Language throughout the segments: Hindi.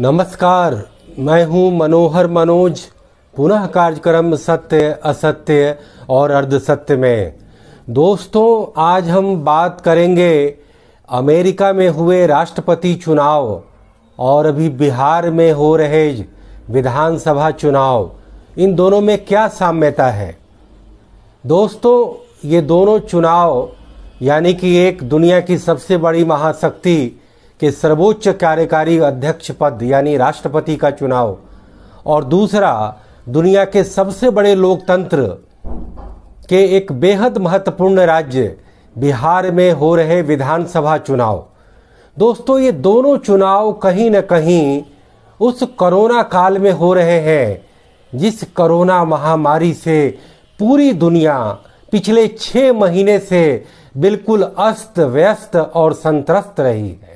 नमस्कार मैं हूं मनोहर मनोज पुनः कार्यक्रम सत्य असत्य और अर्ध सत्य में दोस्तों आज हम बात करेंगे अमेरिका में हुए राष्ट्रपति चुनाव और अभी बिहार में हो रहे विधानसभा चुनाव इन दोनों में क्या साम्यता है दोस्तों ये दोनों चुनाव यानी कि एक दुनिया की सबसे बड़ी महाशक्ति कि सर्वोच्च कार्यकारी अध्यक्ष पद यानी राष्ट्रपति का चुनाव और दूसरा दुनिया के सबसे बड़े लोकतंत्र के एक बेहद महत्वपूर्ण राज्य बिहार में हो रहे विधानसभा चुनाव दोस्तों ये दोनों चुनाव कहीं न कहीं उस कोरोना काल में हो रहे हैं जिस कोरोना महामारी से पूरी दुनिया पिछले छः महीने से बिल्कुल अस्त व्यस्त और संतरस्त रही है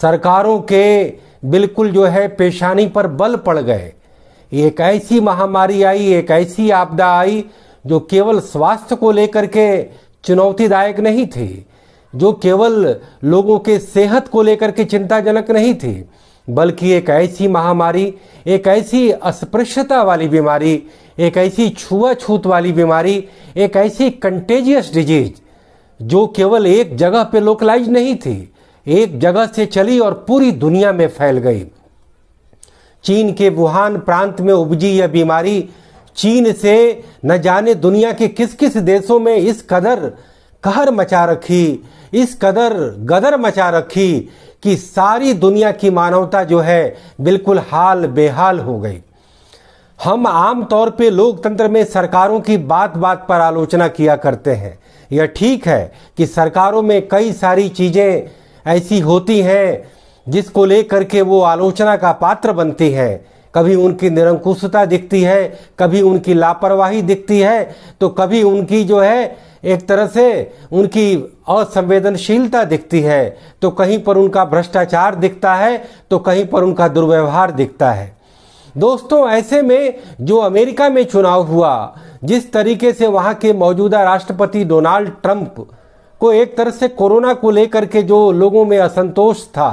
सरकारों के बिल्कुल जो है पेशानी पर बल पड़ गए एक ऐसी महामारी आई एक ऐसी आपदा आई जो केवल स्वास्थ्य को लेकर के चुनौतीदायक नहीं थी जो केवल लोगों के सेहत को लेकर के चिंताजनक नहीं थी बल्कि एक ऐसी महामारी एक ऐसी अस्पृश्यता वाली बीमारी एक ऐसी छुआछूत वाली बीमारी एक ऐसी कंटेजियस डिजीज जो केवल एक जगह पे लोकलाइज नहीं थी एक जगह से चली और पूरी दुनिया में फैल गई चीन के वुहान प्रांत में उपजी यह बीमारी चीन से न जाने दुनिया के किस किस देशों में इस कदर कहर मचा रखी इस कदर गदर मचा रखी कि सारी दुनिया की मानवता जो है बिल्कुल हाल बेहाल हो गई हम आम तौर पे लोकतंत्र में सरकारों की बात बात पर आलोचना किया करते हैं यह ठीक है कि सरकारों में कई सारी चीज़ें ऐसी होती हैं जिसको लेकर के वो आलोचना का पात्र बनती हैं कभी उनकी निरंकुशता दिखती है कभी उनकी लापरवाही दिखती है तो कभी उनकी जो है एक तरह से उनकी असंवेदनशीलता दिखती है तो कहीं पर उनका भ्रष्टाचार दिखता है तो कहीं पर उनका दुर्व्यवहार दिखता है दोस्तों ऐसे में जो अमेरिका में चुनाव हुआ जिस तरीके से वहाँ के मौजूदा राष्ट्रपति डोनाल्ड ट्रंप को एक तरह से कोरोना को लेकर के जो लोगों में असंतोष था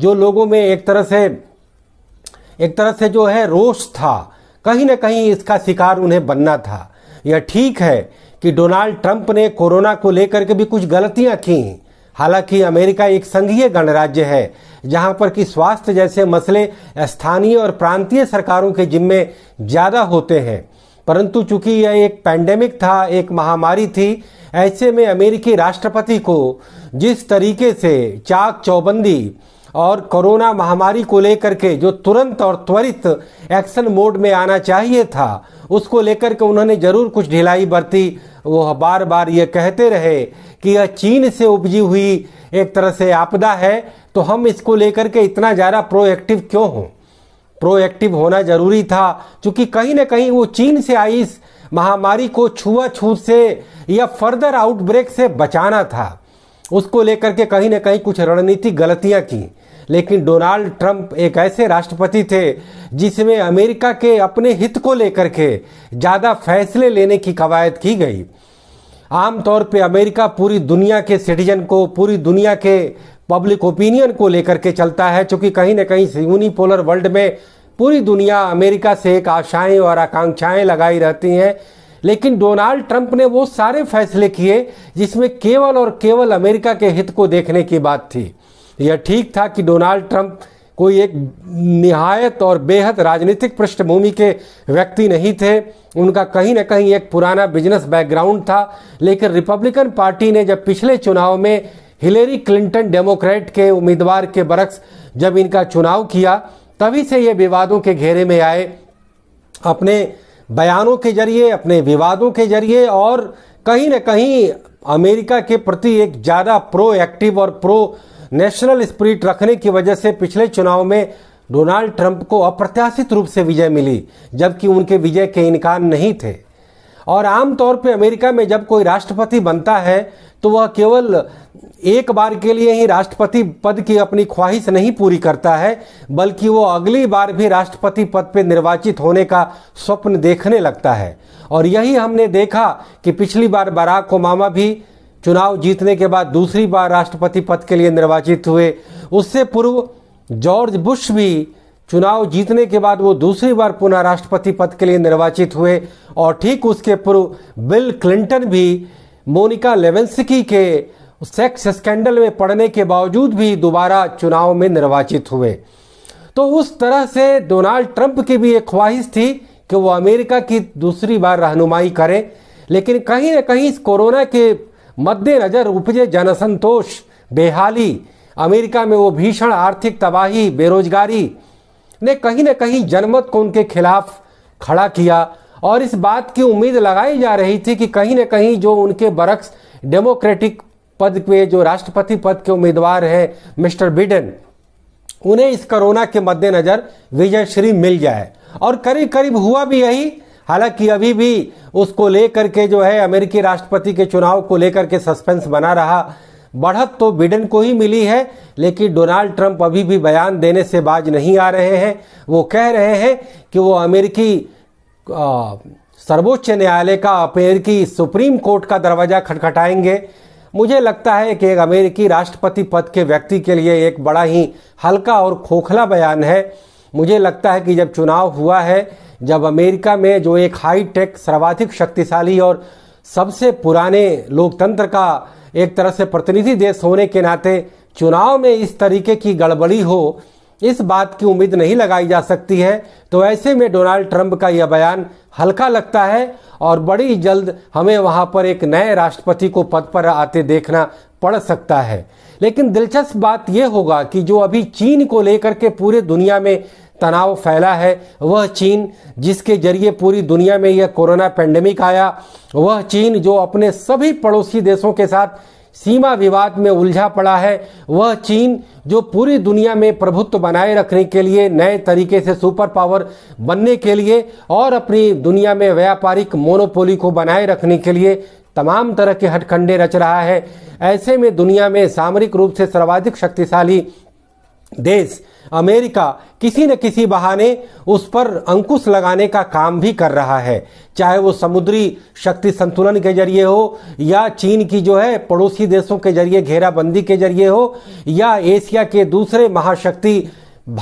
जो लोगों में एक तरह से एक तरह से जो है रोष था कहीं ना कहीं इसका शिकार उन्हें बनना था यह ठीक है कि डोनाल्ड ट्रंप ने कोरोना को लेकर के भी कुछ गलतियां की हालांकि अमेरिका एक संघीय गणराज्य है जहां पर कि स्वास्थ्य जैसे मसले स्थानीय और प्रांतीय सरकारों के जिम्मे ज्यादा होते हैं परंतु चूंकि यह एक पैंडेमिक था एक महामारी थी ऐसे में अमेरिकी राष्ट्रपति को जिस तरीके से चाक चौबंदी और कोरोना महामारी को लेकर के जो तुरंत और त्वरित एक्शन मोड में आना चाहिए था उसको लेकर के उन्होंने ज़रूर कुछ ढिलाई बरती वह बार बार ये कहते रहे कि यह चीन से उपजी हुई एक तरह से आपदा है तो हम इसको लेकर के इतना ज़्यादा प्रोएक्टिव क्यों हों प्रोएक्टिव होना जरूरी था क्योंकि कहीं ना कहीं वो चीन से आई इस महामारी को छुआछूत से या फर्दर आउटब्रेक से बचाना था उसको लेकर के कहीं ना कहीं कुछ रणनीतिक गलतियां की लेकिन डोनाल्ड ट्रंप एक ऐसे राष्ट्रपति थे जिसमें अमेरिका के अपने हित को लेकर के ज़्यादा फैसले लेने की कवायद की गई आमतौर पे अमेरिका पूरी दुनिया के सिटीजन को पूरी दुनिया के पब्लिक ओपिनियन को लेकर के चलता है चूंकि कहीं ना कहीं पोलर वर्ल्ड में पूरी दुनिया अमेरिका से एक आशाएं और आकांक्षाएं लगाई रहती हैं लेकिन डोनाल्ड ट्रंप ने वो सारे फैसले किए जिसमें केवल और केवल अमेरिका के हित को देखने की बात थी यह ठीक था कि डोनाल्ड ट्रंप कोई एक निहायत और बेहद राजनीतिक पृष्ठभूमि के व्यक्ति नहीं थे उनका कहीं ना कहीं एक पुराना बिजनेस बैकग्राउंड था लेकिन रिपब्लिकन पार्टी ने जब पिछले चुनाव में हिलेरी क्लिंटन डेमोक्रेट के उम्मीदवार के बरक्स जब इनका चुनाव किया तभी से ये विवादों के घेरे में आए अपने बयानों के जरिए अपने विवादों के जरिए और कहीं ना कहीं अमेरिका के प्रति एक ज़्यादा प्रो एक्टिव और प्रो नेशनल स्पिरिट रखने की वजह से पिछले चुनाव में डोनाल्ड ट्रंप को अप्रत्याशित रूप से विजय मिली जबकि उनके विजय के इनकार नहीं थे और आमतौर पर अमेरिका में जब कोई राष्ट्रपति बनता है तो वह केवल एक बार के लिए ही राष्ट्रपति पद की अपनी ख्वाहिश नहीं पूरी करता है बल्कि वो अगली बार भी राष्ट्रपति पद पर निर्वाचित होने का स्वप्न देखने लगता है और यही हमने देखा कि पिछली बार बराक ओबामा भी चुनाव जीतने के बाद दूसरी बार राष्ट्रपति पद के लिए निर्वाचित हुए उससे पूर्व जॉर्ज बुश भी चुनाव जीतने के बाद वो दूसरी बार पुनः राष्ट्रपति पद के लिए निर्वाचित हुए और ठीक उसके पूर्व बिल क्लिंटन भी मोनिका लेवेंसकी के सेक्स स्कैंडल में पड़ने के बावजूद भी दोबारा चुनाव में निर्वाचित हुए तो उस तरह से डोनाल्ड ट्रंप की भी एक ख्वाहिश थी कि वो अमेरिका की दूसरी बार रहनुमाई करें लेकिन कहीं ना कहीं कोरोना के मद्देनज़र उपजे जनसंतोष बेहाली अमेरिका में वो भीषण आर्थिक तबाही बेरोजगारी ने कहीं ना कहीं जनमत को उनके खिलाफ खड़ा किया और इस बात की उम्मीद लगाई जा रही थी कि कहीं ना कहीं जो उनके बरक्स डेमोक्रेटिक पद पे जो राष्ट्रपति पद के उम्मीदवार हैं मिस्टर बिडेन उन्हें इस कोरोना के मद्देनज़र विजयश्री मिल जाए और करीब करीब हुआ भी यही हालांकि अभी भी उसको लेकर के जो है अमेरिकी राष्ट्रपति के चुनाव को लेकर के सस्पेंस बना रहा बढ़त तो बिडेन को ही मिली है लेकिन डोनाल्ड ट्रंप अभी भी बयान देने से बाज नहीं आ रहे हैं वो कह रहे हैं कि वो अमेरिकी सर्वोच्च न्यायालय का अमेरिकी सुप्रीम कोर्ट का दरवाजा खटखटाएंगे मुझे लगता है कि एक अमेरिकी राष्ट्रपति पद के व्यक्ति के लिए एक बड़ा ही हल्का और खोखला बयान है मुझे लगता है कि जब चुनाव हुआ है जब अमेरिका में जो एक हाईटेक सर्वाधिक शक्तिशाली और सबसे पुराने लोकतंत्र का एक तरह से प्रतिनिधि देश होने के नाते चुनाव में इस तरीके की गड़बड़ी हो इस बात की उम्मीद नहीं लगाई जा सकती है तो ऐसे में डोनाल्ड ट्रंप का यह बयान हल्का लगता है और बड़ी जल्द हमें वहां पर एक नए राष्ट्रपति को पद पर आते देखना पड़ सकता है लेकिन दिलचस्प बात यह होगा कि जो अभी चीन को लेकर के पूरे दुनिया में तनाव फैला है वह चीन जिसके जरिए पूरी दुनिया में यह कोरोना पेंडेमिक आया वह चीन जो अपने सभी पड़ोसी देशों के साथ सीमा विवाद में उलझा पड़ा है वह चीन जो पूरी दुनिया में प्रभुत्व बनाए रखने के लिए नए तरीके से सुपर पावर बनने के लिए और अपनी दुनिया में व्यापारिक मोनोपोली को बनाए रखने के लिए तमाम तरह के हटखंडे रच रहा है ऐसे में दुनिया में सामरिक रूप से सर्वाधिक शक्तिशाली देश अमेरिका किसी न किसी बहाने उस पर अंकुश लगाने का काम भी कर रहा है चाहे वो समुद्री शक्ति संतुलन के जरिए हो या चीन की जो है पड़ोसी देशों के जरिए घेराबंदी के जरिए हो या एशिया के दूसरे महाशक्ति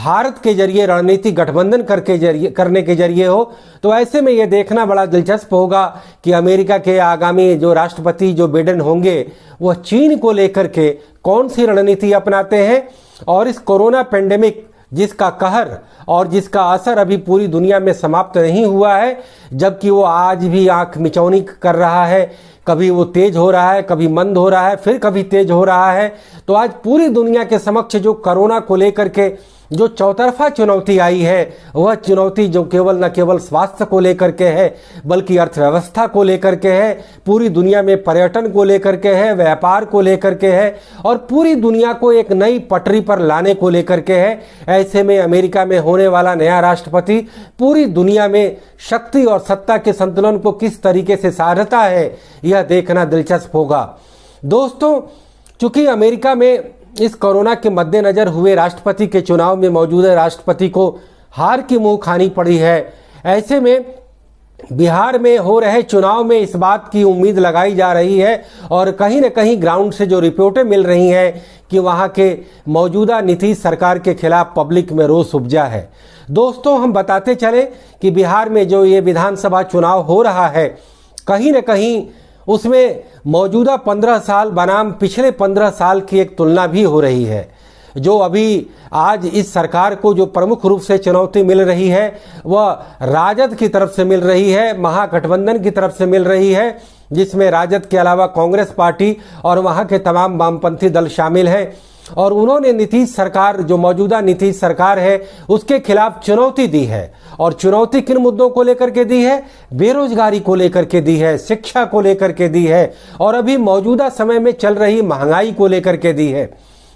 भारत के जरिए रणनीति गठबंधन करके जरिए करने के जरिए हो तो ऐसे में ये देखना बड़ा दिलचस्प होगा कि अमेरिका के आगामी जो राष्ट्रपति जो बेडन होंगे वह चीन को लेकर के कौन सी रणनीति अपनाते हैं और इस कोरोना पेंडेमिक जिसका कहर और जिसका असर अभी पूरी दुनिया में समाप्त नहीं हुआ है जबकि वो आज भी आंख मिचौनी कर रहा है कभी वो तेज हो रहा है कभी मंद हो रहा है फिर कभी तेज हो रहा है तो आज पूरी दुनिया के समक्ष जो कोरोना को लेकर के जो चौतरफा चुनौती आई है वह चुनौती जो केवल न केवल स्वास्थ्य को लेकर के है बल्कि अर्थव्यवस्था को लेकर के है पूरी दुनिया में पर्यटन को लेकर के है व्यापार को लेकर के है और पूरी दुनिया को एक नई पटरी पर लाने को लेकर के है ऐसे में अमेरिका में होने वाला नया राष्ट्रपति पूरी दुनिया में शक्ति और सत्ता के संतुलन को किस तरीके से साधता है यह देखना दिलचस्प होगा दोस्तों चूंकि अमेरिका में इस कोरोना के मद्देनज़र हुए राष्ट्रपति के चुनाव में मौजूदा राष्ट्रपति को हार की मुंह खानी पड़ी है ऐसे में बिहार में हो रहे चुनाव में इस बात की उम्मीद लगाई जा रही है और कहीं न कहीं ग्राउंड से जो रिपोर्टें मिल रही हैं कि वहां के मौजूदा नीतीश सरकार के खिलाफ पब्लिक में रोष उपजा है दोस्तों हम बताते चले कि बिहार में जो ये विधानसभा चुनाव हो रहा है कहीं ना कहीं उसमें मौजूदा पंद्रह साल बनाम पिछले पंद्रह साल की एक तुलना भी हो रही है जो अभी आज इस सरकार को जो प्रमुख रूप से चुनौती मिल रही है वह राजद की तरफ से मिल रही है महागठबंधन की तरफ से मिल रही है जिसमें राजद के अलावा कांग्रेस पार्टी और वहाँ के तमाम वामपंथी दल शामिल हैं और उन्होंने नीतीश सरकार जो मौजूदा नीतीश सरकार है उसके खिलाफ चुनौती दी है और चुनौती किन मुद्दों को लेकर के दी है बेरोजगारी को लेकर के दी है शिक्षा को लेकर के दी है और अभी मौजूदा समय में चल रही महंगाई को लेकर के दी है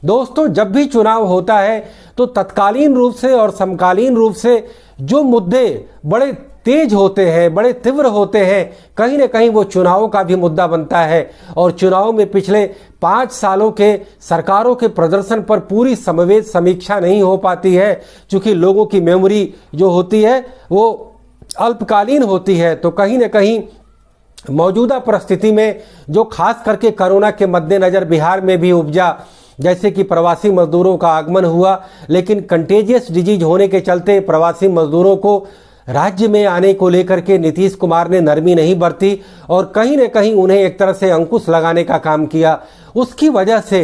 दोस्तों जब भी चुनाव होता है तो तत्कालीन रूप से और समकालीन रूप से जो मुद्दे बड़े तेज होते हैं बड़े तीव्र होते हैं कहीं ना कहीं वो चुनावों का भी मुद्दा बनता है और चुनाव में पिछले पाँच सालों के सरकारों के प्रदर्शन पर पूरी समवेद समीक्षा नहीं हो पाती है चूंकि लोगों की मेमोरी जो होती है वो अल्पकालीन होती है तो कहीं ना कहीं मौजूदा परिस्थिति में जो खास करके कोरोना के मद्देनज़र बिहार में भी उपजा जैसे कि प्रवासी मजदूरों का आगमन हुआ लेकिन कंटेजियस डिजीज होने के चलते प्रवासी मजदूरों को राज्य में आने को लेकर के नीतीश कुमार ने नरमी नहीं बरती और कहीं न कहीं उन्हें एक तरह से अंकुश लगाने का काम किया उसकी वजह से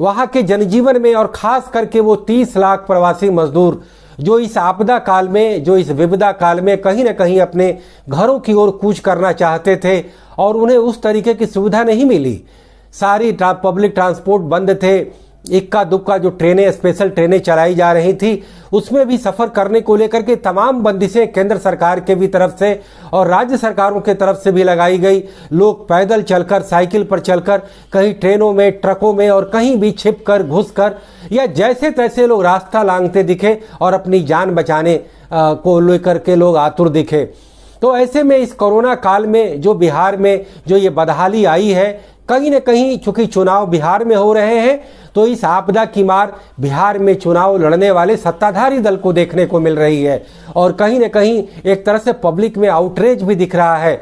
वहां के जनजीवन में और खास करके वो तीस लाख प्रवासी मजदूर जो इस आपदा काल में जो इस विपदा काल में कहीं ना कहीं अपने घरों की ओर कूच करना चाहते थे और उन्हें उस तरीके की सुविधा नहीं मिली सारी पब्लिक ट्रांसपोर्ट बंद थे इक्का दुक्का जो ट्रेनें स्पेशल ट्रेनें चलाई जा रही थी उसमें भी सफर करने को लेकर के तमाम बंदिशें केंद्र सरकार के भी तरफ से और राज्य सरकारों के तरफ से भी लगाई गई लोग पैदल चलकर साइकिल पर चलकर कहीं ट्रेनों में ट्रकों में और कहीं भी छिप कर घुस कर या जैसे तैसे लोग रास्ता लांगते दिखे और अपनी जान बचाने को लेकर के लोग आतुर दिखे तो ऐसे में इस कोरोना काल में जो बिहार में जो ये बदहाली आई है कहीं ना कहीं चूंकि चुनाव बिहार में हो रहे हैं तो इस आपदा की मार बिहार में चुनाव लड़ने वाले सत्ताधारी दल को देखने को मिल रही है और कहीं न कहीं एक तरह से पब्लिक में आउटरेज भी दिख रहा है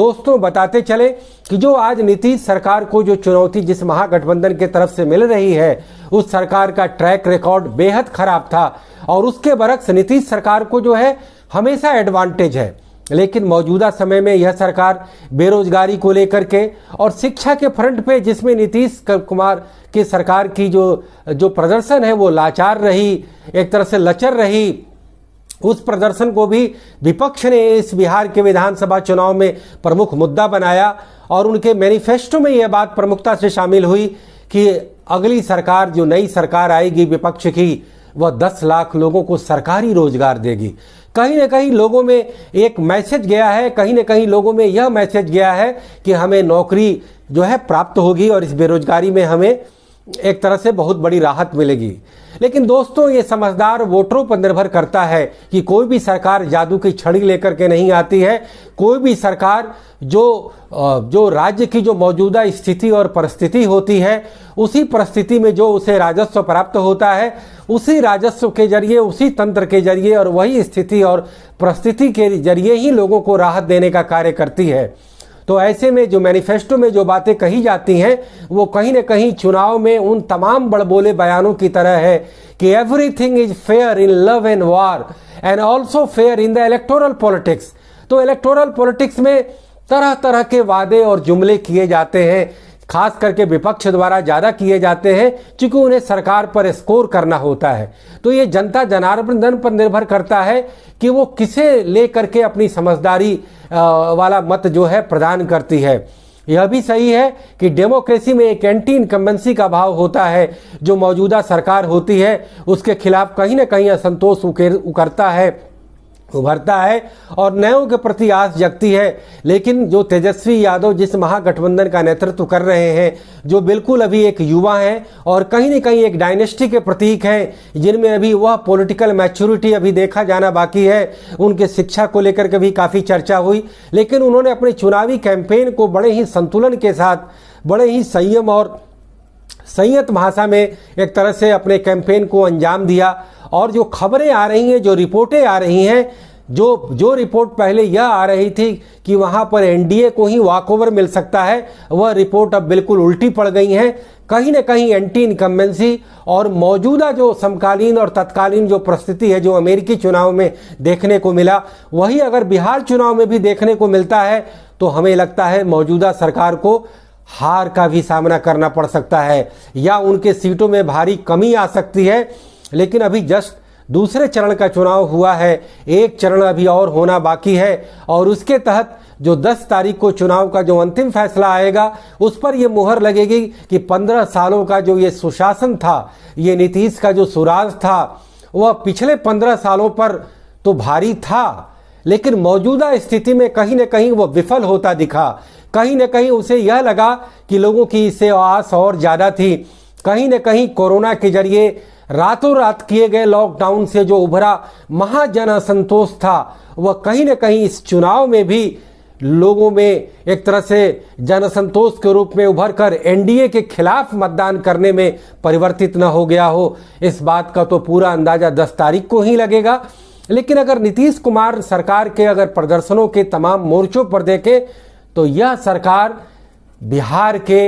दोस्तों बताते चले कि जो आज नीतीश सरकार को जो चुनौती जिस महागठबंधन के तरफ से मिल रही है उस सरकार का ट्रैक रिकॉर्ड बेहद खराब था और उसके बरक्स नीतीश सरकार को जो है हमेशा एडवांटेज है लेकिन मौजूदा समय में यह सरकार बेरोजगारी को लेकर के और शिक्षा के फ्रंट पे जिसमें नीतीश कुमार की सरकार की जो जो प्रदर्शन है वो लाचार रही एक तरह से लचर रही उस प्रदर्शन को भी विपक्ष ने इस बिहार के विधानसभा चुनाव में प्रमुख मुद्दा बनाया और उनके मैनिफेस्टो में यह बात प्रमुखता से शामिल हुई कि अगली सरकार जो नई सरकार आएगी विपक्ष की वह दस लाख लोगों को सरकारी रोजगार देगी कहीं ना कहीं लोगों में एक मैसेज गया है कहीं ना कहीं लोगों में यह मैसेज गया है कि हमें नौकरी जो है प्राप्त होगी और इस बेरोजगारी में हमें एक तरह से बहुत बड़ी राहत मिलेगी लेकिन दोस्तों ये समझदार वोटरों पर निर्भर करता है कि कोई भी सरकार जादू की छड़ी लेकर के नहीं आती है कोई भी सरकार जो जो राज्य की जो मौजूदा स्थिति और परिस्थिति होती है उसी परिस्थिति में जो उसे राजस्व प्राप्त होता है उसी राजस्व के जरिए उसी तंत्र के जरिए और वही स्थिति और परिस्थिति के जरिए ही लोगों को राहत देने का कार्य करती है तो ऐसे में जो मैनिफेस्टो में जो बातें कही जाती हैं वो कहीं ना कहीं चुनाव में उन तमाम बड़बोले बयानों की तरह है कि everything is fair in love and war and also fair in the electoral politics तो इलेक्टोरल पॉलिटिक्स में तरह तरह के वादे और जुमले किए जाते हैं खास करके विपक्ष द्वारा ज़्यादा किए जाते हैं चूंकि उन्हें सरकार पर स्कोर करना होता है तो ये जनता जनार्दन पर निर्भर करता है कि वो किसे लेकर के अपनी समझदारी वाला मत जो है प्रदान करती है यह भी सही है कि डेमोक्रेसी में एक एंटी इनकम्बेंसी का भाव होता है जो मौजूदा सरकार होती है उसके खिलाफ कहीं ना कहीं असंतोष उकेर उकरता है उभरता है और नयों के प्रति आस जगती है लेकिन जो तेजस्वी यादव जिस महागठबंधन का नेतृत्व कर रहे हैं जो बिल्कुल अभी एक युवा हैं और कहीं न कहीं एक डायनेस्टी के प्रतीक हैं जिनमें अभी वह पॉलिटिकल मैच्योरिटी अभी देखा जाना बाकी है उनके शिक्षा को लेकर के भी काफ़ी चर्चा हुई लेकिन उन्होंने अपने चुनावी कैंपेन को बड़े ही संतुलन के साथ बड़े ही संयम और संयत भाषा में एक तरह से अपने कैंपेन को अंजाम दिया और जो खबरें आ रही हैं जो रिपोर्टें आ रही हैं जो जो रिपोर्ट पहले यह आ रही थी कि वहां पर एनडीए को ही वॉकओवर मिल सकता है वह रिपोर्ट अब बिल्कुल उल्टी पड़ गई है कहीं ना कहीं एंटी इनकम्बेंसी और मौजूदा जो समकालीन और तत्कालीन जो परिस्थिति है जो अमेरिकी चुनाव में देखने को मिला वही अगर बिहार चुनाव में भी देखने को मिलता है तो हमें लगता है मौजूदा सरकार को हार का भी सामना करना पड़ सकता है या उनके सीटों में भारी कमी आ सकती है लेकिन अभी जस्ट दूसरे चरण का चुनाव हुआ है एक चरण अभी और होना बाकी है और उसके तहत जो 10 तारीख को चुनाव का जो अंतिम फैसला आएगा उस पर यह मुहर लगेगी कि 15 सालों का जो ये सुशासन था ये नीतीश का जो सुराज था वह पिछले 15 सालों पर तो भारी था लेकिन मौजूदा स्थिति में कहीं ना कहीं वह विफल होता दिखा कहीं न कहीं उसे यह लगा कि लोगों की इससे आस और ज़्यादा थी कहीं न कहीं कोरोना के जरिए रातों रात किए गए लॉकडाउन से जो उभरा महाजन असंतोष था वह कहीं न कहीं इस चुनाव में भी लोगों में एक तरह से जनसंतोष के रूप में उभर कर एनडीए के खिलाफ मतदान करने में परिवर्तित न हो गया हो इस बात का तो पूरा अंदाजा दस तारीख को ही लगेगा लेकिन अगर नीतीश कुमार सरकार के अगर प्रदर्शनों के तमाम मोर्चों पर देखें तो यह सरकार बिहार के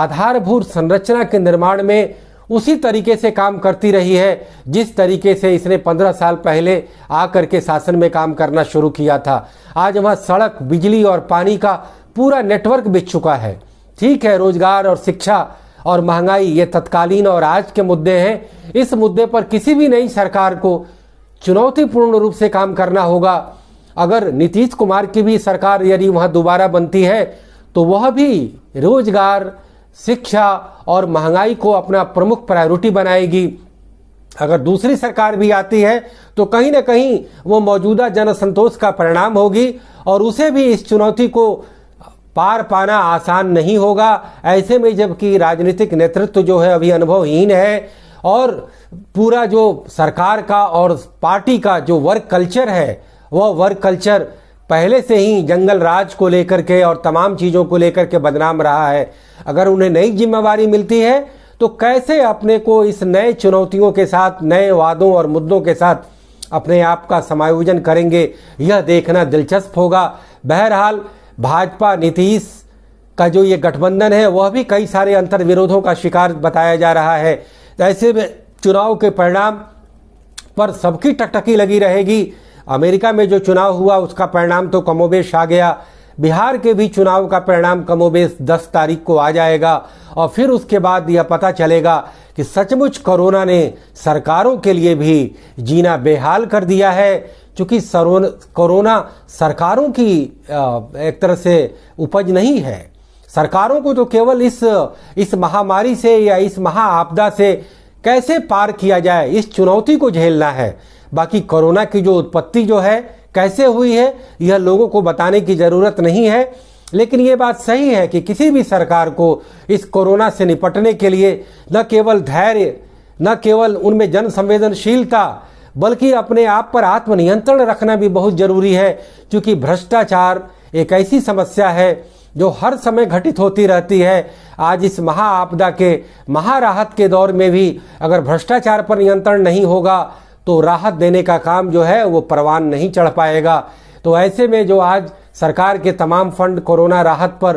आधारभूत संरचना के निर्माण में उसी तरीके से काम करती रही है जिस तरीके से इसने पंद्रह साल पहले आकर के शासन में काम करना शुरू किया था आज वहां सड़क बिजली और पानी का पूरा नेटवर्क बिछ चुका है ठीक है रोजगार और शिक्षा और महंगाई ये तत्कालीन और आज के मुद्दे हैं इस मुद्दे पर किसी भी नई सरकार को चुनौतीपूर्ण रूप से काम करना होगा अगर नीतीश कुमार की भी सरकार यदि वहाँ दोबारा बनती है तो वह भी रोजगार शिक्षा और महंगाई को अपना प्रमुख प्रायोरिटी बनाएगी अगर दूसरी सरकार भी आती है तो कहीं ना कहीं वो मौजूदा जनसंतोष का परिणाम होगी और उसे भी इस चुनौती को पार पाना आसान नहीं होगा ऐसे में जबकि राजनीतिक नेतृत्व जो है अभी अनुभवहीन है और पूरा जो सरकार का और पार्टी का जो वर्क कल्चर है वह वर्क कल्चर पहले से ही जंगल राज को लेकर के और तमाम चीज़ों को लेकर के बदनाम रहा है अगर उन्हें नई जिम्मेवारी मिलती है तो कैसे अपने को इस नए चुनौतियों के साथ नए वादों और मुद्दों के साथ अपने आप का समायोजन करेंगे यह देखना दिलचस्प होगा बहरहाल भाजपा नीतीश का जो ये गठबंधन है वह भी कई सारे अंतर विरोधों का शिकार बताया जा रहा है ऐसे में चुनाव के परिणाम पर सबकी टकटकी लगी रहेगी अमेरिका में जो चुनाव हुआ उसका परिणाम तो कमोबेश आ गया बिहार के भी चुनाव का परिणाम कमोबेश 10 तारीख को आ जाएगा और फिर उसके बाद यह पता चलेगा कि सचमुच कोरोना ने सरकारों के लिए भी जीना बेहाल कर दिया है चूंकि कोरोना सरकारों की एक तरह से उपज नहीं है सरकारों को तो केवल इस इस महामारी से या इस महा आपदा से कैसे पार किया जाए इस चुनौती को झेलना है बाकी कोरोना की जो उत्पत्ति जो है कैसे हुई है यह लोगों को बताने की ज़रूरत नहीं है लेकिन ये बात सही है कि किसी भी सरकार को इस कोरोना से निपटने के लिए न केवल धैर्य न केवल उनमें जन संवेदनशीलता बल्कि अपने आप पर आत्मनियंत्रण रखना भी बहुत जरूरी है क्योंकि भ्रष्टाचार एक ऐसी समस्या है जो हर समय घटित होती रहती है आज इस महा आपदा के महाराहत के दौर में भी अगर भ्रष्टाचार पर नियंत्रण नहीं होगा तो राहत देने का काम जो है वो परवान नहीं चढ़ पाएगा तो ऐसे में जो आज सरकार के तमाम फंड कोरोना राहत पर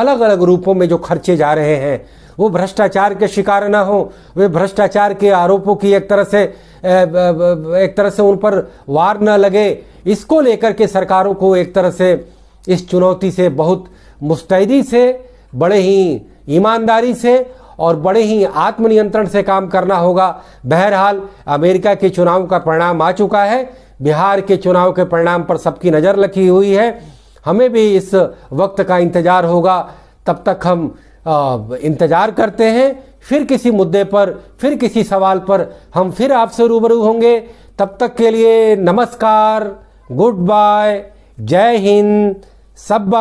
अलग अलग रूपों में जो खर्चे जा रहे हैं वो भ्रष्टाचार के शिकार ना हो वे भ्रष्टाचार के आरोपों की एक तरह से एक तरह से उन पर वार न लगे इसको लेकर के सरकारों को एक तरह से इस चुनौती से बहुत मुस्तैदी से बड़े ही ईमानदारी से और बड़े ही आत्मनियंत्रण से काम करना होगा बहरहाल अमेरिका के चुनाव का परिणाम आ चुका है बिहार के चुनाव के परिणाम पर सबकी नज़र लगी हुई है हमें भी इस वक्त का इंतज़ार होगा तब तक हम इंतज़ार करते हैं फिर किसी मुद्दे पर फिर किसी सवाल पर हम फिर आपसे रूबरू होंगे तब तक के लिए नमस्कार गुड बाय जय हिंद सब